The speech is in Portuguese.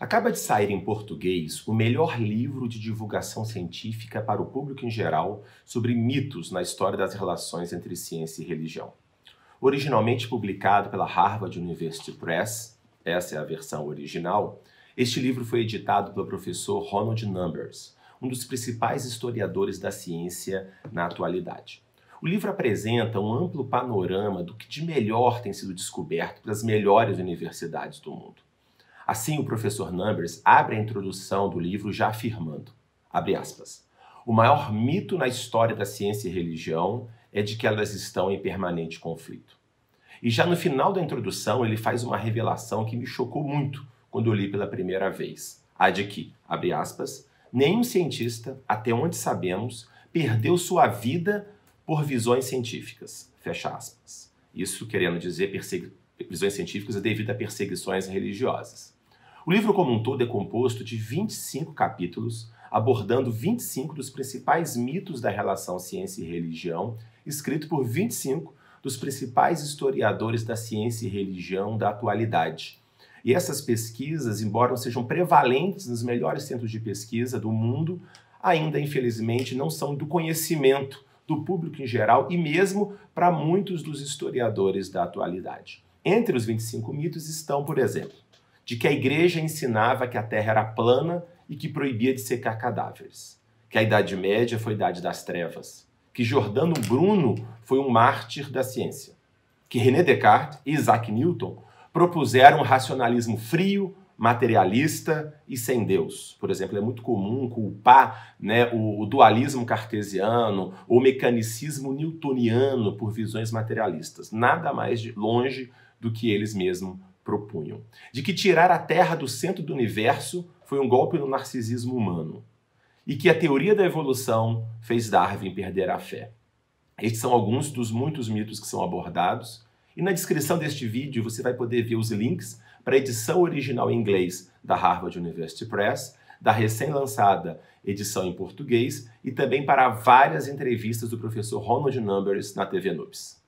Acaba de sair em português o melhor livro de divulgação científica para o público em geral sobre mitos na história das relações entre ciência e religião. Originalmente publicado pela Harvard University Press, essa é a versão original, este livro foi editado pelo professor Ronald Numbers, um dos principais historiadores da ciência na atualidade. O livro apresenta um amplo panorama do que de melhor tem sido descoberto pelas melhores universidades do mundo. Assim, o professor Numbers abre a introdução do livro já afirmando, aspas, o maior mito na história da ciência e religião é de que elas estão em permanente conflito. E já no final da introdução, ele faz uma revelação que me chocou muito quando eu li pela primeira vez, a de que, abre aspas, nenhum cientista, até onde sabemos, perdeu sua vida por visões científicas, fecha aspas. Isso querendo dizer visões científicas devido a perseguições religiosas. O livro como um todo é composto de 25 capítulos, abordando 25 dos principais mitos da relação ciência e religião, escrito por 25 dos principais historiadores da ciência e religião da atualidade. E essas pesquisas, embora sejam prevalentes nos melhores centros de pesquisa do mundo, ainda infelizmente não são do conhecimento do público em geral e mesmo para muitos dos historiadores da atualidade. Entre os 25 mitos estão, por exemplo, de que a igreja ensinava que a terra era plana e que proibia de secar cadáveres, que a Idade Média foi a Idade das Trevas, que Jordano Bruno foi um mártir da ciência, que René Descartes e Isaac Newton propuseram um racionalismo frio, materialista e sem Deus. Por exemplo, é muito comum culpar né, o, o, dualismo cartesiano ou o mecanicismo newtoniano por visões materialistas, nada mais de, longe do que eles mesmos propunham, de que tirar a Terra do centro do universo foi um golpe no narcisismo humano e que a teoria da evolução fez Darwin perder a fé. Estes são alguns dos muitos mitos que são abordados, e na descrição deste vídeo você vai poder ver os links para a edição original em inglês da Harvard University Press, da recém-lançada edição em português e também para várias entrevistas do professor Ronald Numbers na TV Nubes.